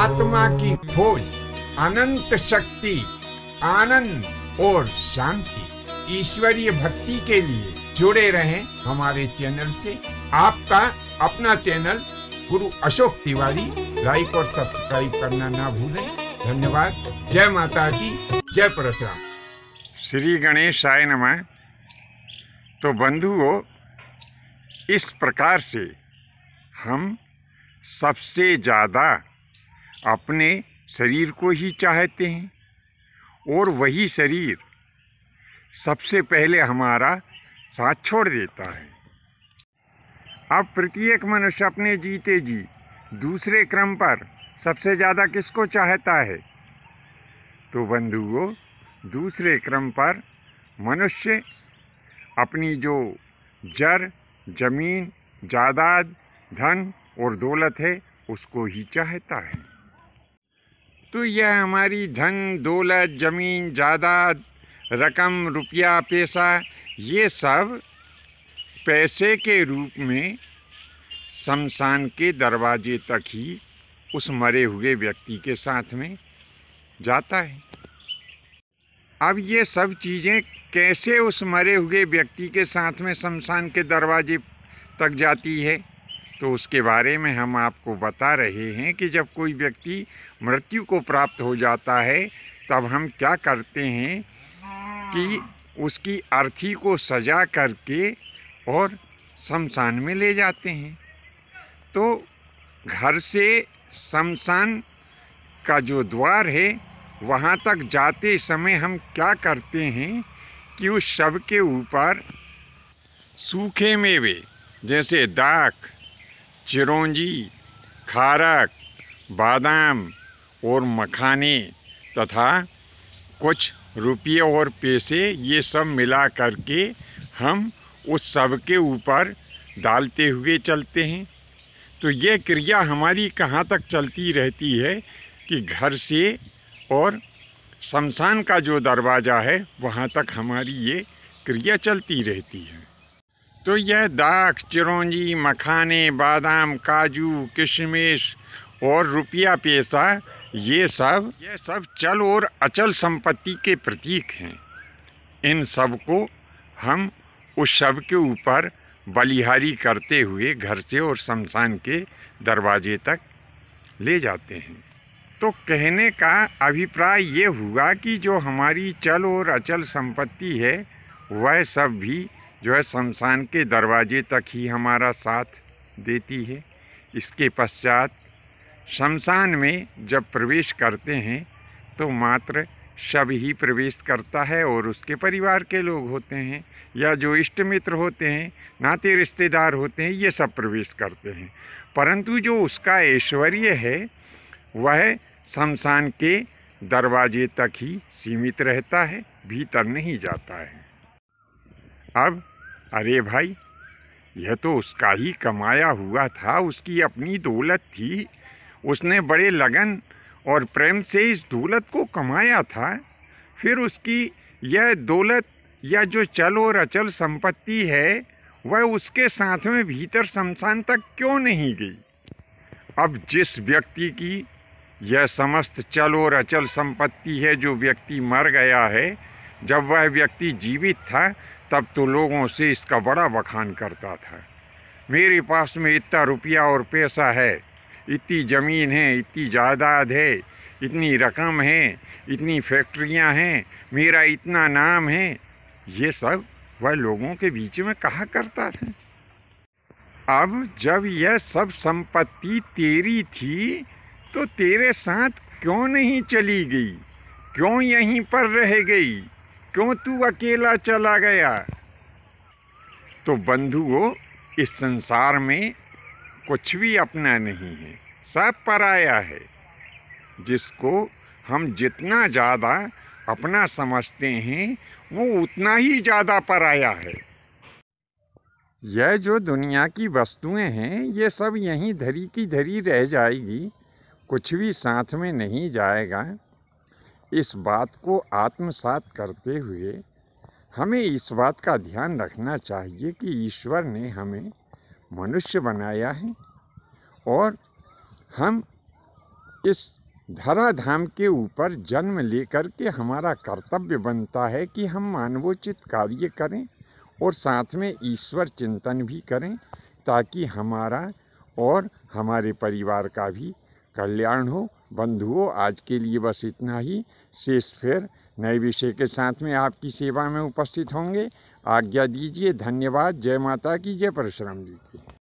आत्मा की खोज अनंत शक्ति आनंद और शांति ईश्वरीय भक्ति के लिए जुड़े रहें हमारे चैनल से आपका अपना चैनल गुरु अशोक तिवारी लाइक और सब्सक्राइब करना ना भूलें धन्यवाद जय माता की जय प्रसाद श्री गणेश आय नम तो बंधुओं इस प्रकार से हम सबसे ज़्यादा अपने शरीर को ही चाहते हैं और वही शरीर सबसे पहले हमारा साथ छोड़ देता है अब प्रत्येक मनुष्य अपने जीते जी दूसरे क्रम पर सबसे ज़्यादा किसको चाहता है तो बंधुओं दूसरे क्रम पर मनुष्य अपनी जो जड़ जमीन जायदाद धन और दौलत है उसको ही चाहता है तो यह हमारी धन दौलत ज़मीन जायदाद रकम रुपया पैसा ये सब पैसे के रूप में शमशान के दरवाजे तक ही उस मरे हुए व्यक्ति के साथ में जाता है अब ये सब चीज़ें कैसे उस मरे हुए व्यक्ति के साथ में शमशान के दरवाजे तक जाती है तो उसके बारे में हम आपको बता रहे हैं कि जब कोई व्यक्ति मृत्यु को प्राप्त हो जाता है तब हम क्या करते हैं कि उसकी अर्थी को सजा करके और शमशान में ले जाते हैं तो घर से शमशान का जो द्वार है वहाँ तक जाते समय हम क्या करते हैं कि उस शव के ऊपर सूखे मेवे जैसे दाख चिरौंजी खारक बादाम और मखाने तथा कुछ रुपये और पैसे ये सब मिला करके हम उस सब के ऊपर डालते हुए चलते हैं तो ये क्रिया हमारी कहाँ तक चलती रहती है कि घर से और शमशान का जो दरवाज़ा है वहाँ तक हमारी ये क्रिया चलती रहती है तो यह दाख चिरौंजी मखाने बादाम काजू किशमिश और रुपया पैसा ये सब ये सब चल और अचल संपत्ति के प्रतीक हैं इन सब को हम उस शव के ऊपर बलिहारी करते हुए घर से और शमशान के दरवाजे तक ले जाते हैं तो कहने का अभिप्राय ये हुआ कि जो हमारी चल और अचल संपत्ति है वह सब भी जो है शमशान के दरवाजे तक ही हमारा साथ देती है इसके पश्चात शमशान में जब प्रवेश करते हैं तो मात्र शव ही प्रवेश करता है और उसके परिवार के लोग होते हैं या जो इष्ट मित्र होते हैं नाते रिश्तेदार होते हैं ये सब प्रवेश करते हैं परंतु जो उसका ऐश्वर्य है वह शमशान के दरवाजे तक ही सीमित रहता है भीतर नहीं जाता है अब अरे भाई यह तो उसका ही कमाया हुआ था उसकी अपनी दौलत थी उसने बड़े लगन और प्रेम से इस दौलत को कमाया था फिर उसकी यह दौलत या जो चल और अचल संपत्ति है वह उसके साथ में भीतर शमशान तक क्यों नहीं गई अब जिस व्यक्ति की यह समस्त चल और अचल संपत्ति है जो व्यक्ति मर गया है जब वह व्यक्ति जीवित था तब तो लोगों से इसका बड़ा बखान करता था मेरे पास में इतना रुपया और पैसा है इतनी ज़मीन है इतनी जायदाद है इतनी रकम है इतनी फैक्ट्रियां हैं मेरा इतना नाम है ये सब वह लोगों के बीच में कहा करता था अब जब यह सब संपत्ति तेरी थी तो तेरे साथ क्यों नहीं चली गई क्यों यहीं पर रह गई क्यों तू अकेला चला गया तो बंधुओं इस संसार में कुछ भी अपना नहीं है सब पराया है जिसको हम जितना ज़्यादा अपना समझते हैं वो उतना ही ज़्यादा पराया है यह जो दुनिया की वस्तुएं हैं ये सब यहीं धरी की धरी रह जाएगी कुछ भी साथ में नहीं जाएगा इस बात को आत्मसात करते हुए हमें इस बात का ध्यान रखना चाहिए कि ईश्वर ने हमें मनुष्य बनाया है और हम इस धराधाम के ऊपर जन्म लेकर के हमारा कर्तव्य बनता है कि हम मानवोचित कार्य करें और साथ में ईश्वर चिंतन भी करें ताकि हमारा और हमारे परिवार का भी कल्याण हो बंधुओं आज के लिए बस इतना ही शेष फिर नए विषय के साथ में आपकी सेवा में उपस्थित होंगे आज्ञा दीजिए धन्यवाद जय माता की जय परशुराम जी की